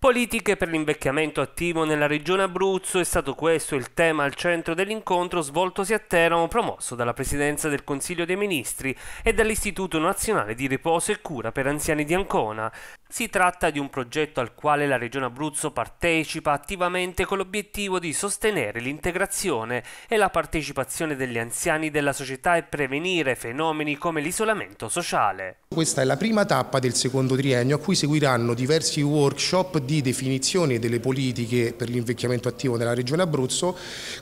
Politiche per l'invecchiamento attivo nella regione Abruzzo è stato questo il tema al centro dell'incontro svoltosi a Teramo promosso dalla Presidenza del Consiglio dei Ministri e dall'Istituto Nazionale di Riposo e Cura per Anziani di Ancona. Si tratta di un progetto al quale la Regione Abruzzo partecipa attivamente con l'obiettivo di sostenere l'integrazione e la partecipazione degli anziani della società e prevenire fenomeni come l'isolamento sociale questa è la prima tappa del secondo triennio a cui seguiranno diversi workshop di definizione delle politiche per l'invecchiamento attivo nella Regione Abruzzo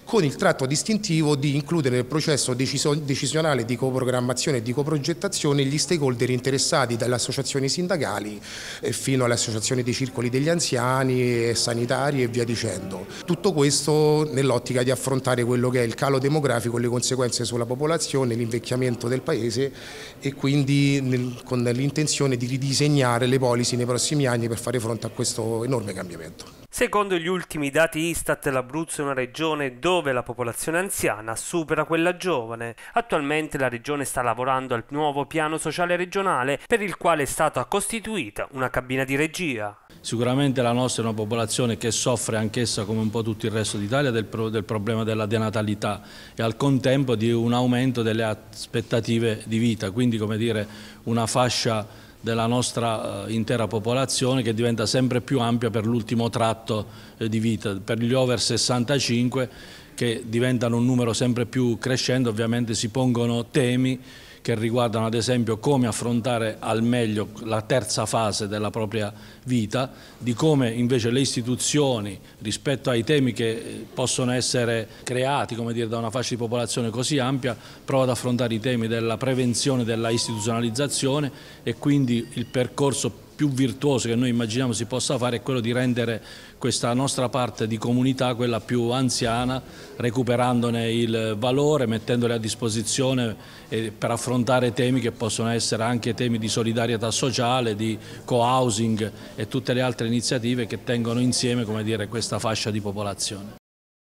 con il tratto distintivo di includere nel processo decisionale di coprogrammazione e di coprogettazione gli stakeholder interessati dalle associazioni sindacali eh, fino alle associazioni dei circoli degli anziani, eh, sanitari e via dicendo. Tutto questo nell'ottica di affrontare quello che è il calo demografico e le conseguenze sulla popolazione, l'invecchiamento del Paese e quindi con l'intenzione di ridisegnare le polisi nei prossimi anni per fare fronte a questo enorme cambiamento. Secondo gli ultimi dati Istat, l'Abruzzo è una regione dove la popolazione anziana supera quella giovane. Attualmente la regione sta lavorando al nuovo piano sociale regionale per il quale è stata costituita una cabina di regia. Sicuramente la nostra è una popolazione che soffre anch'essa come un po' tutto il resto d'Italia del, pro del problema della denatalità e al contempo di un aumento delle aspettative di vita, quindi come dire una fascia della nostra eh, intera popolazione che diventa sempre più ampia per l'ultimo tratto eh, di vita, per gli over 65 che diventano un numero sempre più crescente, ovviamente si pongono temi che riguardano ad esempio come affrontare al meglio la terza fase della propria vita, di come invece le istituzioni rispetto ai temi che eh, possono essere creati dire, da una fascia di popolazione così ampia, prova ad affrontare i temi della prevenzione, della istituzionalizzazione e quindi il percorso più virtuoso che noi immaginiamo si possa fare è quello di rendere questa nostra parte di comunità quella più anziana, recuperandone il valore, mettendole a disposizione eh, per affrontare temi che possono essere anche temi di solidarietà sociale, di co-housing e tutte le altre iniziative che tengono insieme dire, questa fascia di popolazione.